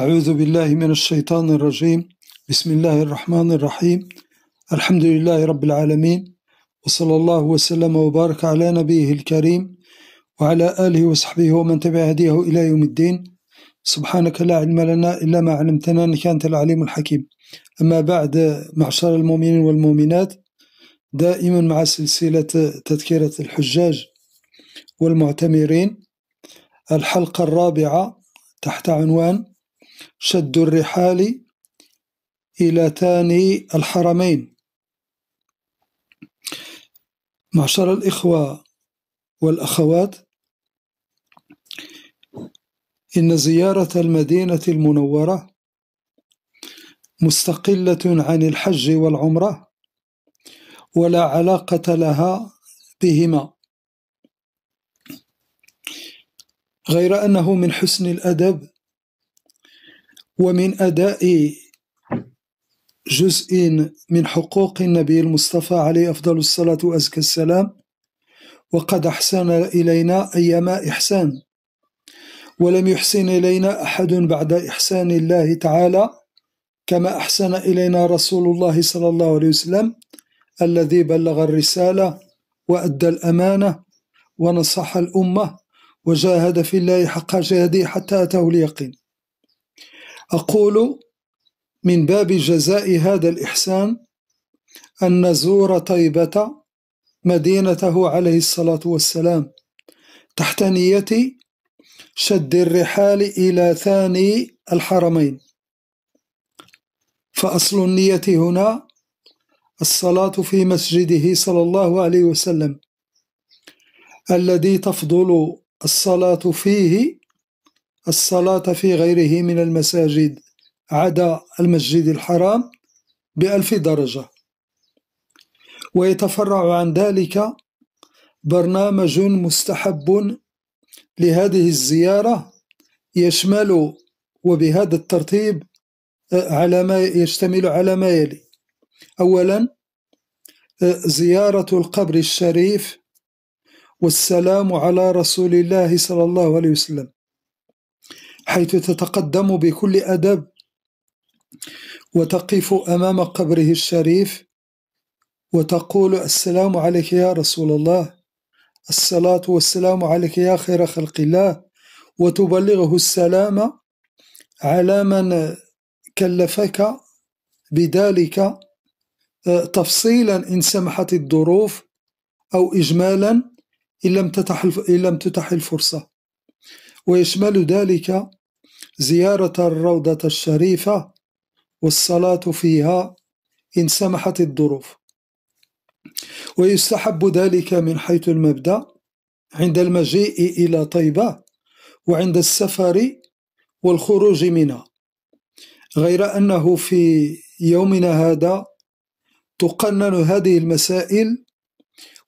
أعوذ بالله من الشيطان الرجيم بسم الله الرحمن الرحيم الحمد لله رب العالمين وصلى الله وسلم وبارك على نبيه الكريم وعلى آله وصحبه ومن تبع هديه إلى يوم الدين سبحانك لا علم لنا إلا ما علمتنا إنك أنت العليم الحكيم أما بعد معشر المؤمنين والمؤمنات دائما مع سلسلة تذكرة الحجاج والمعتمرين الحلقة الرابعة تحت عنوان شد الرحال إلى تاني الحرمين معشر الإخوة والأخوات إن زيارة المدينة المنورة مستقلة عن الحج والعمرة ولا علاقة لها بهما غير أنه من حسن الأدب ومن أداء جزء من حقوق النبي المصطفى عليه أفضل الصلاة وأزكى السلام وقد أحسن إلينا أيما إحسان ولم يحسن إلينا أحد بعد إحسان الله تعالى كما أحسن إلينا رسول الله صلى الله عليه وسلم الذي بلغ الرسالة وأدى الأمانة ونصح الأمة وجاهد في الله حق جهاده حتى أتاه اليقين أقول من باب جزاء هذا الإحسان أن نزور طيبة مدينته عليه الصلاة والسلام تحت نية شد الرحال إلى ثاني الحرمين فأصل النية هنا الصلاة في مسجده صلى الله عليه وسلم الذي تفضل الصلاة فيه الصلاة في غيره من المساجد عدا المسجد الحرام بألف درجة ويتفرع عن ذلك برنامج مستحب لهذه الزيارة يشمل وبهذا الترتيب على ما يشتمل على ما يلي أولا زيارة القبر الشريف والسلام على رسول الله صلى الله عليه وسلم حيث تتقدم بكل أدب وتقف أمام قبره الشريف وتقول السلام عليك يا رسول الله الصلاة والسلام عليك يا خير خلق الله وتبلغه السلام على من كلفك بذلك آه، تفصيلا إن سمحت الظروف أو إجمالا إن لم تتح إن لم تتح الفرصة ويشمل ذلك زيارة الروضة الشريفة والصلاة فيها إن سمحت الظروف ويستحب ذلك من حيث المبدأ عند المجيء إلى طيبة وعند السفر والخروج منها غير أنه في يومنا هذا تقنن هذه المسائل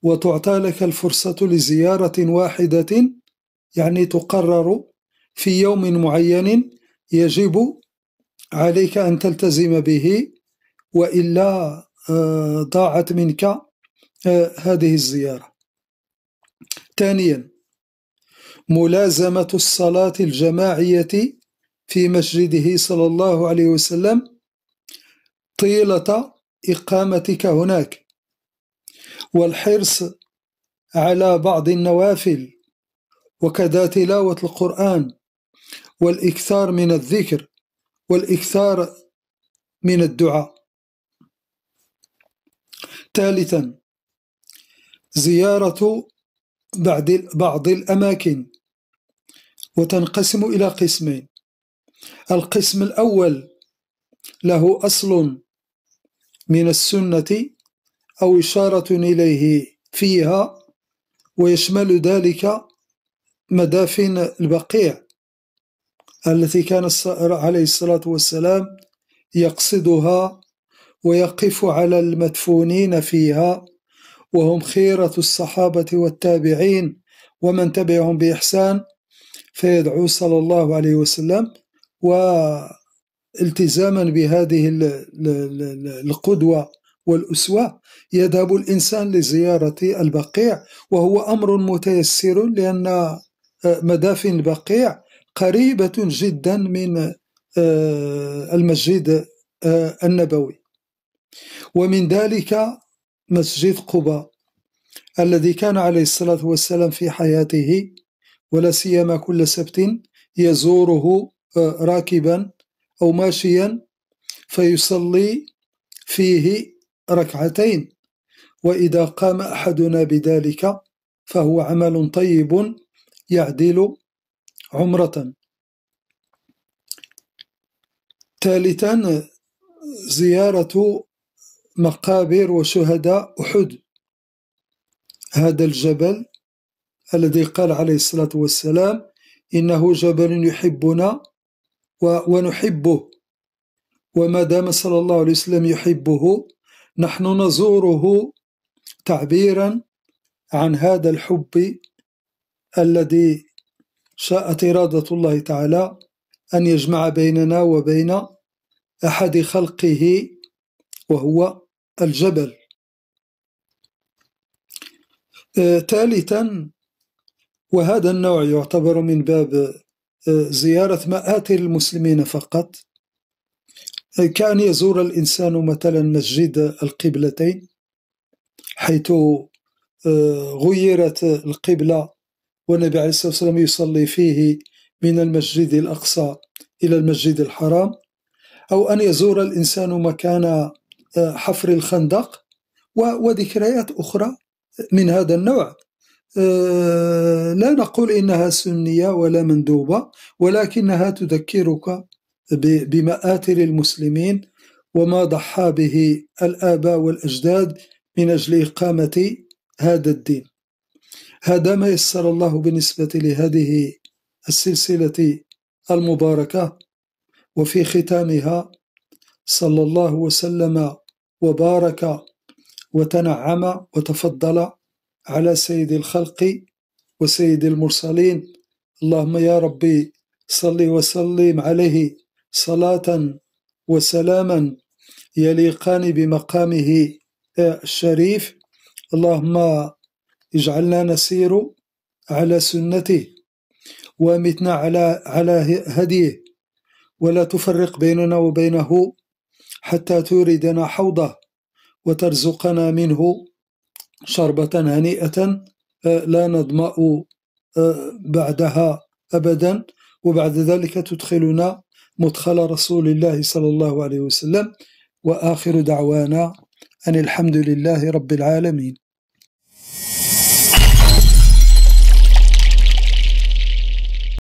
وتعطى لك الفرصة لزيارة واحدة يعني تقرر في يوم معين يجب عليك أن تلتزم به وإلا آه، ضاعت منك آه، هذه الزيارة ثانيا ملازمة الصلاة الجماعية في مسجده صلى الله عليه وسلم طيلة إقامتك هناك والحرص على بعض النوافل وكذا تلاوة القرآن والإكثار من الذكر والإكثار من الدعاء ثالثا زيارة بعض الأماكن وتنقسم إلى قسمين القسم الأول له أصل من السنة أو إشارة إليه فيها ويشمل ذلك مدافن البقيع التي كان عليه الصلاة والسلام يقصدها ويقف على المدفونين فيها وهم خيرة الصحابة والتابعين ومن تبعهم بإحسان فيدعو صلى الله عليه وسلم والتزاما بهذه القدوة والأسوة يذهب الإنسان لزيارة البقيع وهو أمر متيسر لأن آه، مدافن البقيع قريبة جدا من آه، المسجد آه، النبوي ومن ذلك مسجد قباء الذي كان عليه الصلاة والسلام في حياته ولا سيما كل سبت يزوره آه، راكبا أو ماشيا فيصلي فيه ركعتين وإذا قام أحدنا بذلك فهو عمل طيب يعدل عمرة ثالثا زيارة مقابر وشهداء أحد هذا الجبل الذي قال عليه الصلاة والسلام إنه جبل يحبنا ونحبه وما دام صلى الله عليه وسلم يحبه نحن نزوره تعبيرا عن هذا الحب الذي شاءت إرادة الله تعالى أن يجمع بيننا وبين أحد خلقه وهو الجبل آه، ثالثا وهذا النوع يعتبر من باب آه، زيارة مآثر المسلمين فقط كأن يزور الإنسان مثلا مسجد القبلتين حيث آه، غيرت القبلة والنبي عليه الصلاة والسلام يصلي فيه من المسجد الأقصى إلى المسجد الحرام أو أن يزور الإنسان مكان آه، حفر الخندق وذكريات أخرى من هذا النوع آه، لا نقول إنها سنية ولا مندوبة ولكنها تذكرك بمآثر المسلمين وما ضحى به الآباء والأجداد من أجل إقامة هذا الدين هذا ما يسر الله بالنسبة لهذه السلسلة المباركة وفي ختامها صلى الله وسلم وبارك وتنعم وتفضل على سيد الخلق وسيد المرسلين اللهم يا ربي صلي وسلم عليه صلاة وسلاما يليقان بمقامه الشريف اللهم اجعلنا نسير على سنته وامتنا على على هديه ولا تفرق بيننا وبينه حتى توردنا حوضه وترزقنا منه شربة هنيئة أه، لا نظمأ أه، بعدها أبدا وبعد ذلك تدخلنا مدخل رسول الله صلى الله عليه وسلم وآخر دعوانا أن الحمد لله رب العالمين